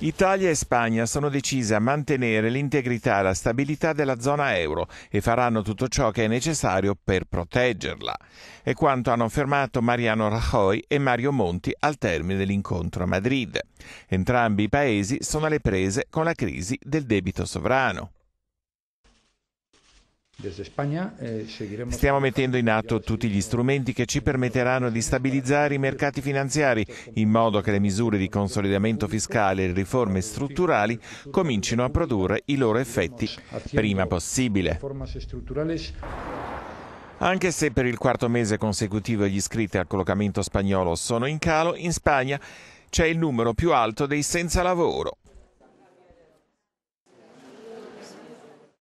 Italia e Spagna sono decise a mantenere l'integrità e la stabilità della zona euro e faranno tutto ciò che è necessario per proteggerla. È quanto hanno affermato Mariano Rajoy e Mario Monti al termine dell'incontro a Madrid. Entrambi i paesi sono alle prese con la crisi del debito sovrano. Eh, Stiamo mettendo in atto tutti gli strumenti che ci permetteranno di stabilizzare i mercati finanziari in modo che le misure di consolidamento fiscale e riforme strutturali comincino a produrre i loro effetti prima possibile. Anche se per il quarto mese consecutivo gli iscritti al collocamento spagnolo sono in calo, in Spagna c'è il numero più alto dei senza lavoro,